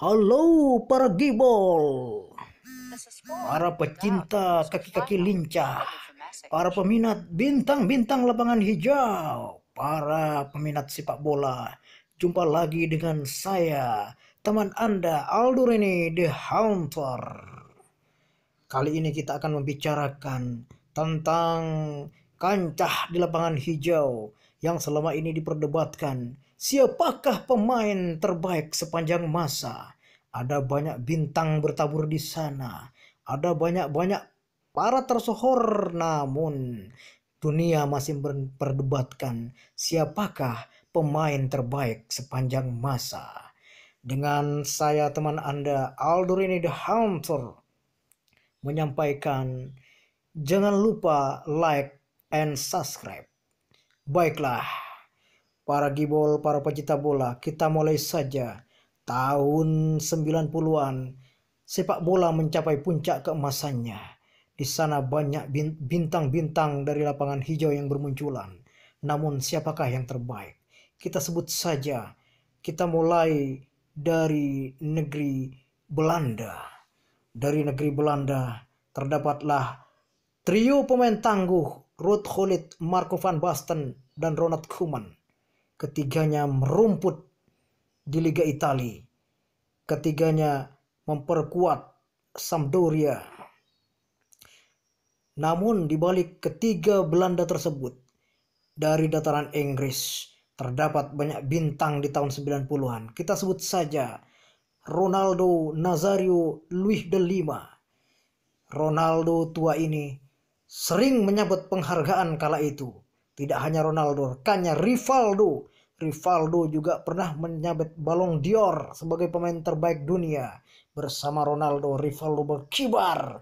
Halo para gibol, para pecinta kaki-kaki lincah, para peminat bintang-bintang lapangan hijau, para peminat sepak bola. Jumpa lagi dengan saya, teman Anda Aldo Rene The Hunter. Kali ini kita akan membicarakan tentang kancah di lapangan hijau yang selama ini diperdebatkan Siapakah pemain terbaik sepanjang masa? Ada banyak bintang bertabur di sana. Ada banyak-banyak para tersohor namun dunia masih memperdebatkan siapakah pemain terbaik sepanjang masa. Dengan saya teman Anda Aldurini The Hunter menyampaikan jangan lupa like and subscribe. Baiklah para gibol, para pecinta bola, kita mulai saja. Tahun 90-an, sepak bola mencapai puncak keemasannya. Di sana banyak bintang-bintang dari lapangan hijau yang bermunculan. Namun siapakah yang terbaik? Kita sebut saja, kita mulai dari negeri Belanda. Dari negeri Belanda terdapatlah trio pemain tangguh Ruth Gullit, Marco van Basten, dan Ronald Koeman ketiganya merumput di Liga Italia, ketiganya memperkuat Sampdoria. Namun di balik ketiga Belanda tersebut, dari dataran Inggris terdapat banyak bintang di tahun 90-an. Kita sebut saja Ronaldo Nazario Luis de Lima. Ronaldo tua ini sering menyabet penghargaan kala itu. Tidak hanya Ronaldo, rekannya Rivaldo Rivaldo juga pernah menyabet Ballon d'Or sebagai pemain terbaik dunia. Bersama Ronaldo, Rivaldo berkibar,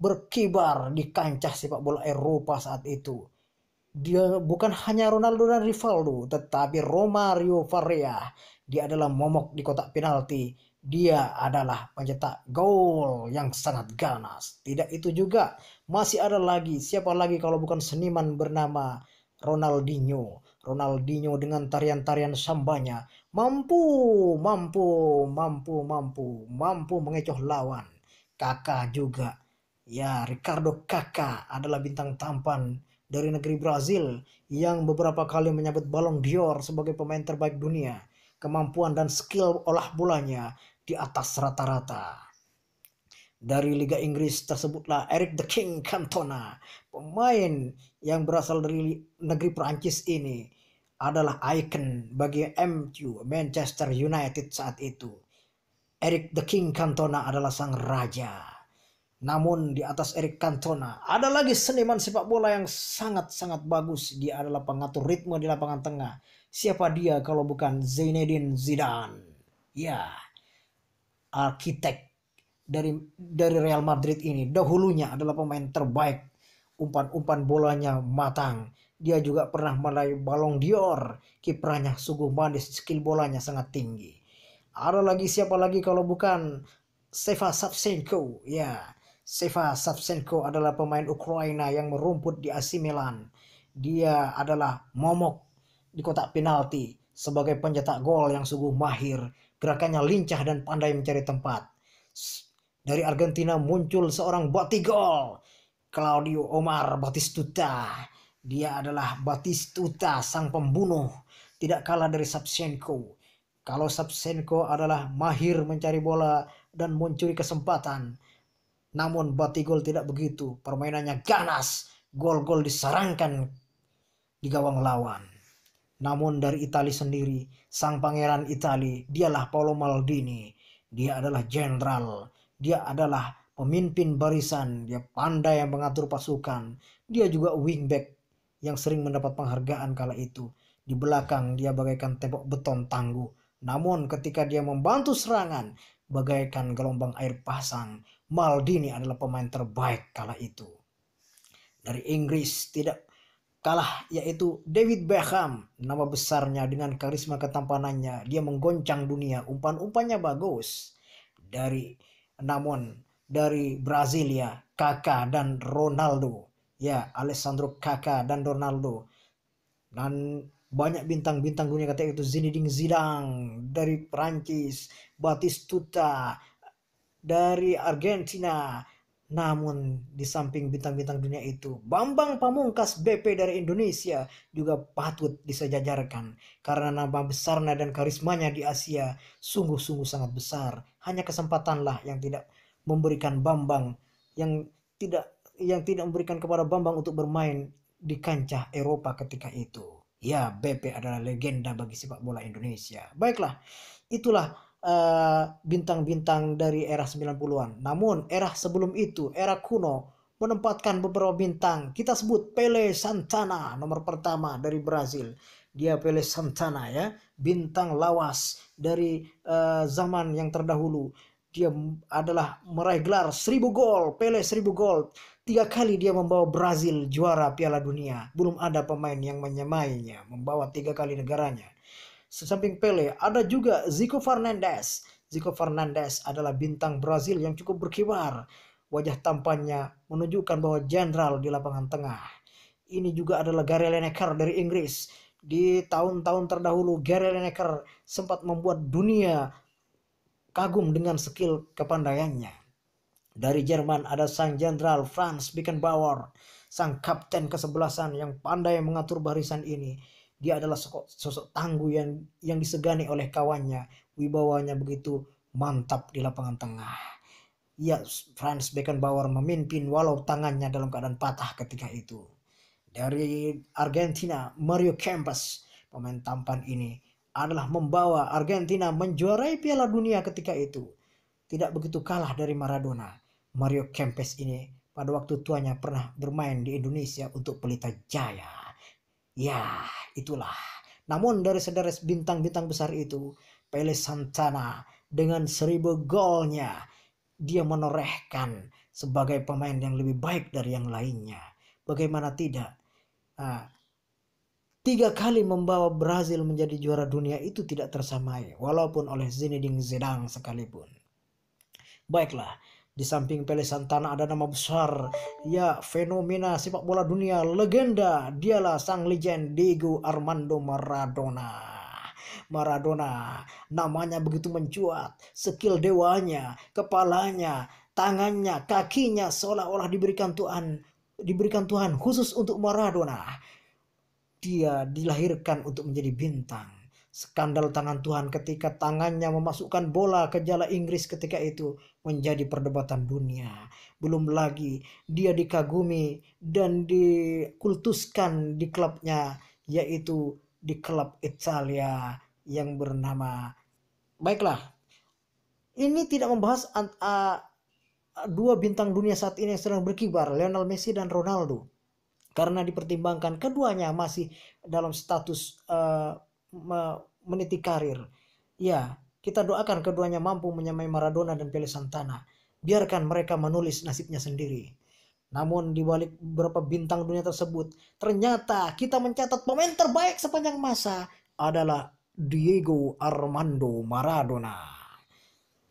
berkibar di kancah sepak bola Eropa saat itu. Dia bukan hanya Ronaldo dan Rivaldo, tetapi Romario Varela. Dia adalah momok di kotak penalti. Dia adalah pencetak gol yang sangat ganas. Tidak itu juga, masih ada lagi. Siapa lagi kalau bukan seniman bernama Ronaldinho Ronaldinho dengan tarian-tarian sambanya mampu, mampu, mampu, mampu, mampu mengecoh lawan. Kakak juga. Ya, Ricardo Kakak adalah bintang tampan dari negeri Brazil yang beberapa kali menyabet Ballon d'Or sebagai pemain terbaik dunia. Kemampuan dan skill olah bolanya di atas rata-rata dari Liga Inggris tersebutlah Eric the King Cantona, pemain yang berasal dari negeri Perancis ini adalah ikon bagi MU Manchester United saat itu. Eric the King Cantona adalah sang raja. Namun di atas Eric Cantona ada lagi seniman sepak bola yang sangat-sangat bagus. Dia adalah pengatur ritme di lapangan tengah. Siapa dia kalau bukan Zinedine Zidane? Ya, arsitek dari dari Real Madrid ini dahulunya adalah pemain terbaik umpan-umpan bolanya matang dia juga pernah meraih balong dior kiprahnya sungguh manis skill bolanya sangat tinggi ada lagi siapa lagi kalau bukan Seva Savchenko ya Seva Savchenko adalah pemain Ukraina yang merumput di AC Milan dia adalah momok di kotak penalti sebagai pencetak gol yang sungguh mahir gerakannya lincah dan pandai mencari tempat dari Argentina muncul seorang Batigol, Claudio Omar Batistuta. Dia adalah Batistuta, sang pembunuh. Tidak kalah dari Sapsenko Kalau Sapsenko adalah mahir mencari bola dan mencuri kesempatan. Namun Batigol tidak begitu. Permainannya ganas. Gol-gol disarankan di gawang lawan. Namun dari Italia sendiri, sang pangeran Italia dialah Paolo Maldini. Dia adalah jenderal dia adalah pemimpin barisan, dia pandai yang mengatur pasukan. Dia juga wingback yang sering mendapat penghargaan kala itu. Di belakang dia bagaikan tembok beton tangguh. Namun ketika dia membantu serangan, bagaikan gelombang air pasang, Maldini adalah pemain terbaik kala itu. Dari Inggris tidak kalah yaitu David Beckham. Nama besarnya dengan karisma ketampanannya, dia menggoncang dunia, umpan-umpannya bagus. Dari namun dari Brasilia, ya, Kakak dan Ronaldo. Ya, Alessandro Kakak dan Ronaldo. Dan banyak bintang-bintang dunia ketika itu Zinedine Zidane dari Prancis, Batistuta dari Argentina, namun di samping bintang-bintang dunia itu, Bambang Pamungkas BP dari Indonesia juga patut disejajarkan karena nama besarnya dan karismanya di Asia sungguh-sungguh sangat besar. Hanya kesempatanlah yang tidak memberikan Bambang yang tidak yang tidak memberikan kepada Bambang untuk bermain di kancah Eropa ketika itu. Ya, BP adalah legenda bagi sepak bola Indonesia. Baiklah, itulah Eh, bintang-bintang uh, dari era 90-an. Namun era sebelum itu, era kuno menempatkan beberapa bintang. Kita sebut Pele Santana nomor pertama dari Brazil. Dia Pele Santana ya, bintang lawas dari uh, zaman yang terdahulu. Dia adalah meraih gelar 1000 gol, Pele 1000 gol. Tiga kali dia membawa Brazil juara Piala Dunia. Belum ada pemain yang menyamainya, membawa tiga kali negaranya. Sesamping Pele, ada juga Zico Fernandes. Zico Fernandes adalah bintang Brazil yang cukup berkibar. Wajah tampannya menunjukkan bahwa jenderal di lapangan tengah. Ini juga adalah Gary Lineker dari Inggris. Di tahun-tahun terdahulu, Gary Lineker sempat membuat dunia kagum dengan skill kepandaiannya. Dari Jerman ada sang jenderal Franz Beckenbauer, sang kapten kesebelasan yang pandai mengatur barisan ini dia adalah sosok tangguh yang yang disegani oleh kawannya. Wibawanya begitu mantap di lapangan tengah. Ya, Franz Beckenbauer memimpin walau tangannya dalam keadaan patah ketika itu. Dari Argentina, Mario Kempes, pemain tampan ini, adalah membawa Argentina menjuarai Piala Dunia ketika itu. Tidak begitu kalah dari Maradona. Mario Kempes ini pada waktu tuanya pernah bermain di Indonesia untuk Pelita Jaya. Ya, itulah. Namun dari sederet bintang-bintang besar itu, Pele Santana dengan seribu golnya, dia menorehkan sebagai pemain yang lebih baik dari yang lainnya. Bagaimana tidak? Nah, tiga kali membawa Brazil menjadi juara dunia itu tidak tersamai, walaupun oleh Zinedine Zidane sekalipun. Baiklah, di samping Pele Santana ada nama besar, ya fenomena sepak bola dunia, legenda, dialah sang legend Diego Armando Maradona. Maradona. Namanya begitu mencuat, skill dewanya, kepalanya, tangannya, kakinya seolah-olah diberikan Tuhan, diberikan Tuhan khusus untuk Maradona. Dia dilahirkan untuk menjadi bintang skandal tangan Tuhan ketika tangannya memasukkan bola ke jala Inggris ketika itu menjadi perdebatan dunia. Belum lagi dia dikagumi dan dikultuskan di klubnya yaitu di klub Italia yang bernama Baiklah. Ini tidak membahas dua bintang dunia saat ini yang sedang berkibar, Lionel Messi dan Ronaldo. Karena dipertimbangkan keduanya masih dalam status uh, meniti karir. Ya, kita doakan keduanya mampu menyamai Maradona dan Pele Santana. Biarkan mereka menulis nasibnya sendiri. Namun di balik beberapa bintang dunia tersebut, ternyata kita mencatat pemain terbaik sepanjang masa adalah Diego Armando Maradona.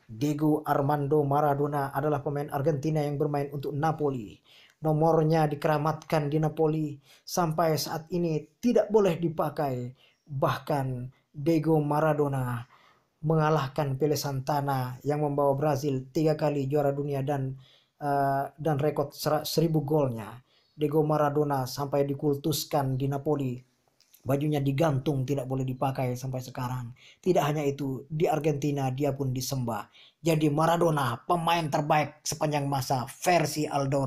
Diego Armando Maradona adalah pemain Argentina yang bermain untuk Napoli. Nomornya dikeramatkan di Napoli sampai saat ini tidak boleh dipakai. Bahkan Diego Maradona mengalahkan Pele Santana yang membawa Brazil tiga kali juara dunia dan uh, dan rekor seribu golnya. Diego Maradona sampai dikultuskan di Napoli. Bajunya digantung tidak boleh dipakai sampai sekarang. Tidak hanya itu, di Argentina dia pun disembah. Jadi Maradona pemain terbaik sepanjang masa versi Aldor.